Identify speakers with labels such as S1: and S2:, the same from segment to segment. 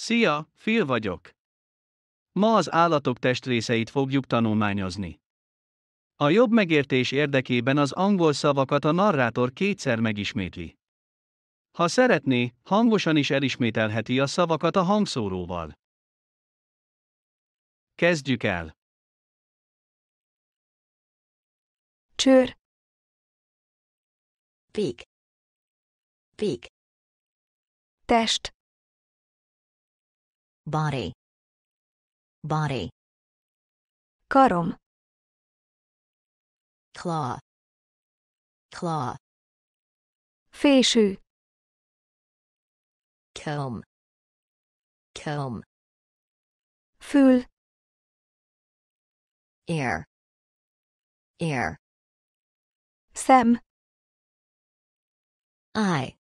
S1: Szia, Phil vagyok. Ma az állatok testrészeit fogjuk tanulmányozni. A jobb megértés érdekében az angol szavakat a narrátor kétszer megismétli. Ha szeretné, hangosan is elismételheti a szavakat a hangszóróval. Kezdjük el. Csőr. Pig. Pig. Test. body body karom claw claw fésű comb comb fül ear ear szem eye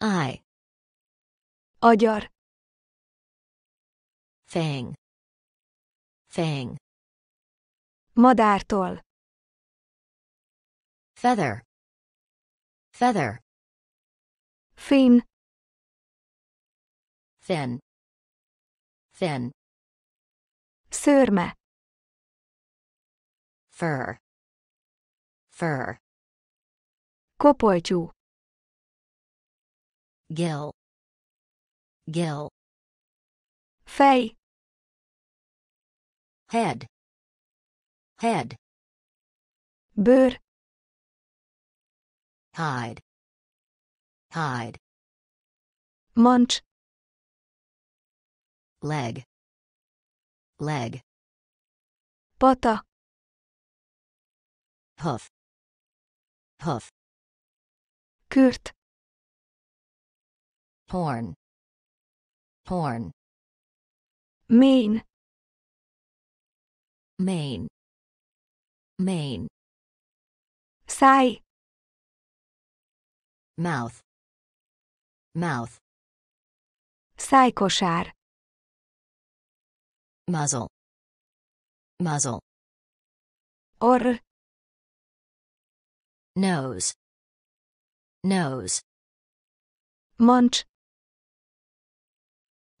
S1: eye agyar Fang. Fang. Madártól. Feather. Feather. Fin. Fin. Fin. Szörme. Fur. Fur. Kopoltyú. Gill. Gill. Fej head head bőr hide hide munch leg leg pata hoof hoof kürt horn horn mean Main. Main. Sai. Mouth. Mouth. Szájkosár. Muzzle. Muzzle. Or. Nose. Nose. Munch.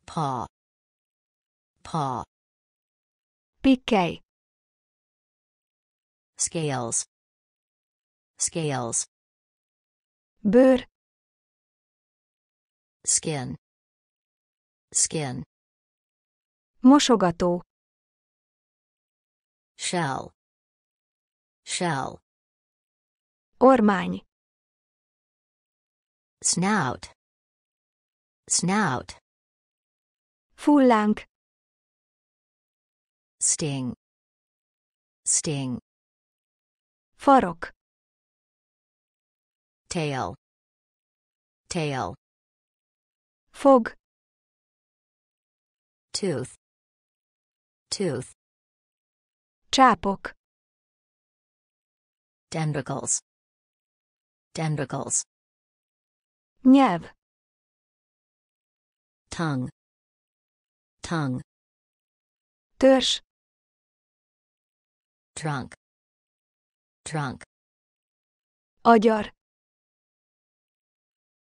S1: Paw. Paw. Pikkely. Scales. Scales. Bör. Skin. Skin. Mosogató. Shell. Shell. Ormány. Snout. Snout. Fullánk. Sting. Sting. Farok. Tail. Tail. Fog. Tooth. Tooth. Chapok. Dendricles. Dendricles. Nyelv. Tongue. Tongue. Törzs. Trunk. Trunk. Agyar.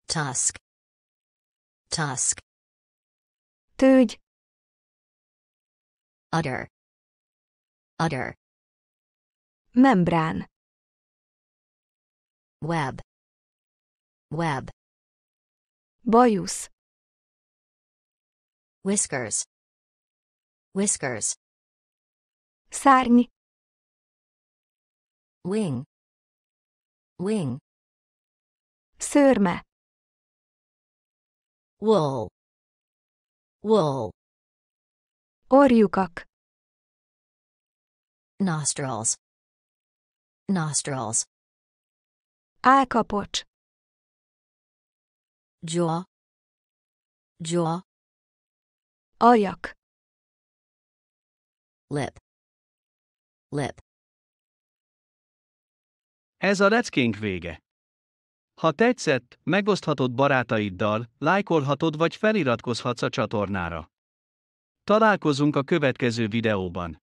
S1: Tusk. Tusk. Tőgy. Udder. Udder. Membrán. Web. Web. Bajusz. Whiskers. Whiskers. Szárny. wing wing szörme wool wool orjukak nostrils nostrils Állkapocs. Jaw. Jaw. Ajak. Lip. Lip. Ez a leckénk vége. Ha tetszett, megoszthatod barátaiddal, lájkolhatod vagy feliratkozhatsz a csatornára. Találkozunk a következő videóban.